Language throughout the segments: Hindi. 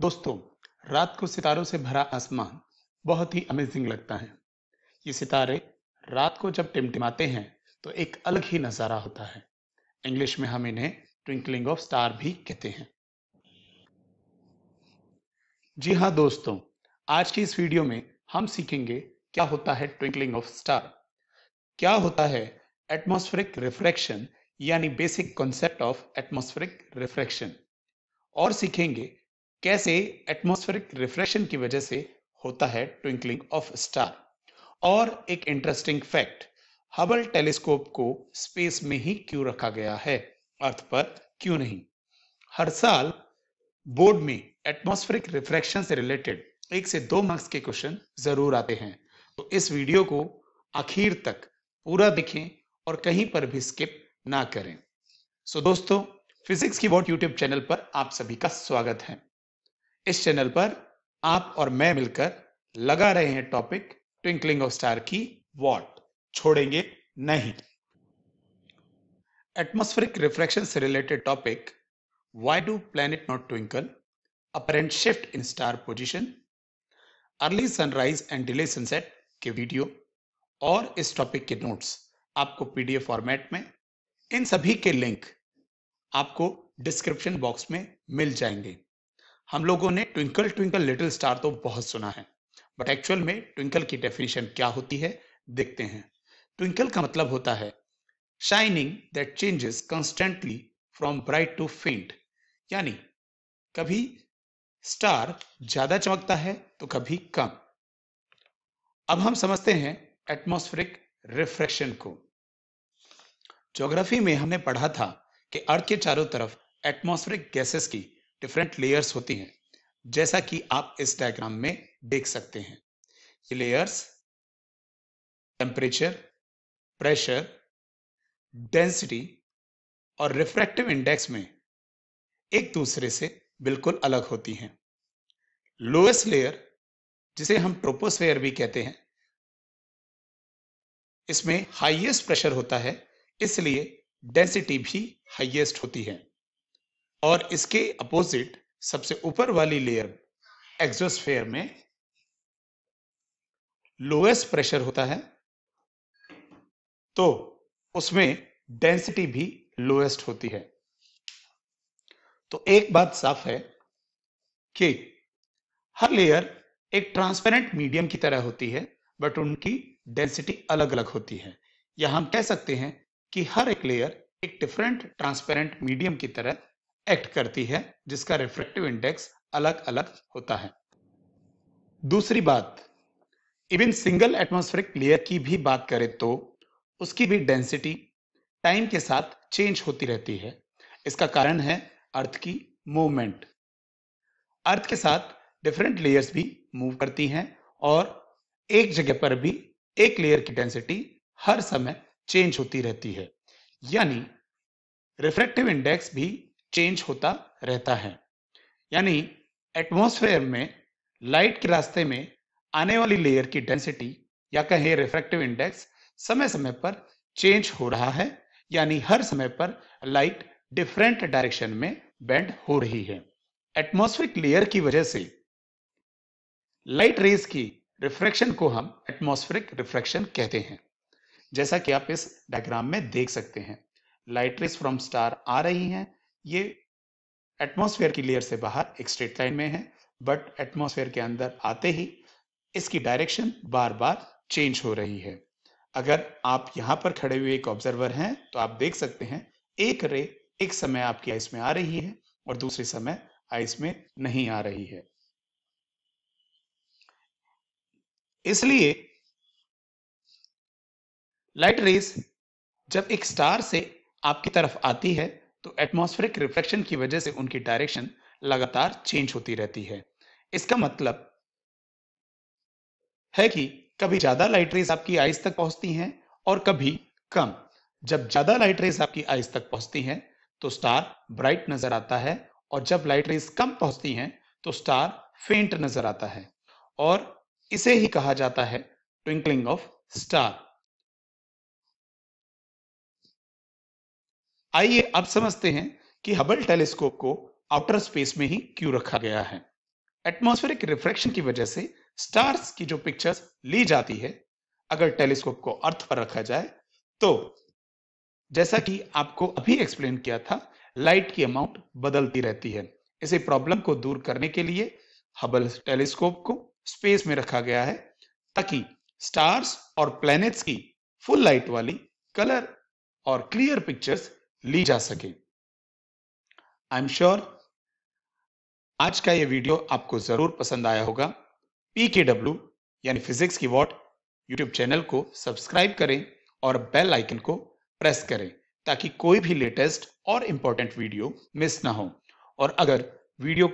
दोस्तों रात को सितारों से भरा आसमान बहुत ही अमेजिंग लगता है ये सितारे रात को जब टिमटिमाते हैं तो एक अलग ही नज़ारा होता है इंग्लिश में हम इन्हें ट्विंकलिंग ऑफ स्टार भी कहते हैं जी हाँ दोस्तों आज की इस वीडियो में हम सीखेंगे क्या होता है ट्विंकलिंग ऑफ स्टार क्या होता है एटमोस्फेरिक रिफ्रैक्शन यानी basic concept of atmospheric refraction और सीखेंगे कैसे एटमॉस्फेरिक रिफ्रेशन की वजह से होता है ट्विंकलिंग ऑफ स्टार और एक इंटरेस्टिंग फैक्ट हबल टेलीस्कोप को स्पेस में ही क्यों रखा गया है अर्थ पर क्यों नहीं हर साल बोर्ड में एटमॉस्फेरिक रिफ्रैक्शन से रिलेटेड एक से दो मार्क्स के क्वेश्चन जरूर आते हैं तो इस वीडियो को आखिर तक पूरा देखें और कहीं पर भी स्किप ना करें सो दोस्तों फिजिक्स की बोर्ड यूट्यूब चैनल पर आप सभी का स्वागत है इस चैनल पर आप और मैं मिलकर लगा रहे हैं टॉपिक ट्विंकलिंग ऑफ स्टार की वॉट छोड़ेंगे नहीं एटमॉस्फेरिक रिफ्रैक्शन से related topic why do planet not twinkle apparent shift in star position early sunrise and delay sunset के वीडियो और इस टॉपिक के नोट्स आपको पीडीएफ फॉर्मेट में इन सभी के लिंक आपको डिस्क्रिप्शन बॉक्स में मिल जाएंगे हम लोगों ने ट्विंकल ट्विंकल लिटिल स्टार तो बहुत सुना है बट एक्चुअल में ट्विंकल की डेफिनेशन क्या होती है देखते हैं ट्विंकल का मतलब होता है shining that changes constantly from bright to faint यानी कभी स्टार ज्यादा चमकता है तो कभी कम अब हम समझते हैं एटमोस्फेरिक रिफ्रेक्शन को ज्योग्राफी में हमने पढ़ा था कि अर्थ के चारों तरफ एटमोस्फेरिक गैसेस की डिफरेंट लेयर्स होती हैं जैसा कि आप इस डायग्राम में देख सकते हैं ये लेयर्स टेम्परेचर प्रेशर डेंसिटी और रिफ्रैक्टिव इंडेक्स में एक दूसरे से बिल्कुल अलग होती हैं लोएस्ट लेयर जिसे हम ट्रोपोस्फेयर भी कहते हैं इसमें हाईएस्ट प्रेशर होता है इसलिए डेंसिटी भी हाईएस्ट होती है और इसके अपोजिट सबसे ऊपर वाली लेयर एक्सोस्फेयर में लोएस्ट प्रेशर होता है तो उसमें डेंसिटी भी लोएस्ट होती है तो एक बात साफ है कि हर लेयर एक ट्रांसपेरेंट मीडियम की तरह होती है बट उनकी डेंसिटी अलग अलग होती है या हम कह सकते हैं कि हर एक लेयर एक डिफरेंट ट्रांसपेरेंट मीडियम की तरह एक्ट करती है जिसका रिफ्रेक्टिव इंडेक्स अलग अलग होता है दूसरी बात इवन सिंगल एटमोस्फेरिक लेयर की भी बात करें तो उसकी भी डेंसिटी टाइम के साथ चेंज होती रहती है इसका कारण है अर्थ की मूवमेंट अर्थ के साथ डिफरेंट लेयर्स भी मूव करती हैं और एक जगह पर भी एक लेयर की डेंसिटी हर समय चेंज होती रहती है यानी रिफ्रेक्टिव इंडेक्स भी चेंज होता रहता है यानी एटमॉस्फेयर में लाइट के रास्ते में आने वाली लेयर की डेंसिटी या कहें रिफ्रैक्टिव इंडेक्स समय समय पर चेंज हो रहा है यानी हर समय पर लाइट डिफरेंट डायरेक्शन में बेंड हो रही है एटमोस्फेरिक लेयर की वजह से लाइट रेस की रिफ्रैक्शन को हम एटमोस्फेरिक रिफ्रैक्शन कहते हैं जैसा कि आप इस डायग्राम में देख सकते हैं लाइट रेस फ्रॉम स्टार आ रही हैं ये एटमॉस्फेयर की लेयर से बाहर एक स्ट्रेट लाइन में है बट एटमॉस्फेयर के अंदर आते ही इसकी डायरेक्शन बार बार चेंज हो रही है अगर आप यहां पर खड़े हुए एक ऑब्जर्वर हैं तो आप देख सकते हैं एक रे एक समय आपकी आइस में आ रही है और दूसरे समय आइस में नहीं आ रही है इसलिए लाइट रेस जब एक स्टार से आपकी तरफ आती है तो एटमॉस्फेरिक रिफ्लेक्शन की वजह से उनकी डायरेक्शन लगातार चेंज होती रहती है इसका मतलब है कि कभी ज्यादा लाइट रेस आपकी आइस तक पहुंचती हैं और कभी कम जब ज्यादा लाइट रेस आपकी आइज तक पहुंचती हैं तो स्टार ब्राइट नजर आता है और जब लाइट रेस कम पहुंचती हैं तो स्टार फेंट नजर आता है और इसे ही कहा जाता है ट्विंकलिंग ऑफ स्टार आइए अब समझते हैं कि हबल टेलीस्कोप को आउटर स्पेस में ही क्यों रखा गया है एटमोस्फेरिक रिफ्रेक्शन की वजह से स्टार्स की जो पिक्चर्स ली जाती है अगर टेलीस्कोप को अर्थ पर रखा जाए तो जैसा कि आपको अभी एक्सप्लेन किया था लाइट की अमाउंट बदलती रहती है इसे प्रॉब्लम को दूर करने के लिए हबल टेलीस्कोप को स्पेस में रखा गया है ताकि स्टार्स और प्लैनेट्स की फुल लाइट वाली कलर और क्लियर पिक्चर्स ली जा सके आई एम श्योर आज का ये वीडियो आपको जरूर पसंद आया होगा पीकेडब्ल्यू डब्ल्यू यानी फिजिक्स की वॉट यूट्यूब चैनल को सब्सक्राइब करें और बेल आइकन को प्रेस करें ताकि कोई भी लेटेस्ट और इंपॉर्टेंट वीडियो मिस ना हो और अगर वीडियो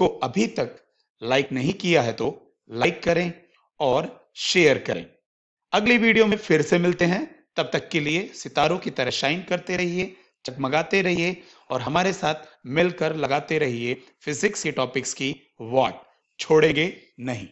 को अभी तक लाइक नहीं किया है तो लाइक करें और शेयर करें अगली वीडियो में फिर से मिलते हैं तब तक के लिए सितारों की तरह शाइन करते रहिए चकमगाते रहिए और हमारे साथ मिलकर लगाते रहिए फिजिक्स के टॉपिक्स की वॉट छोड़ेंगे नहीं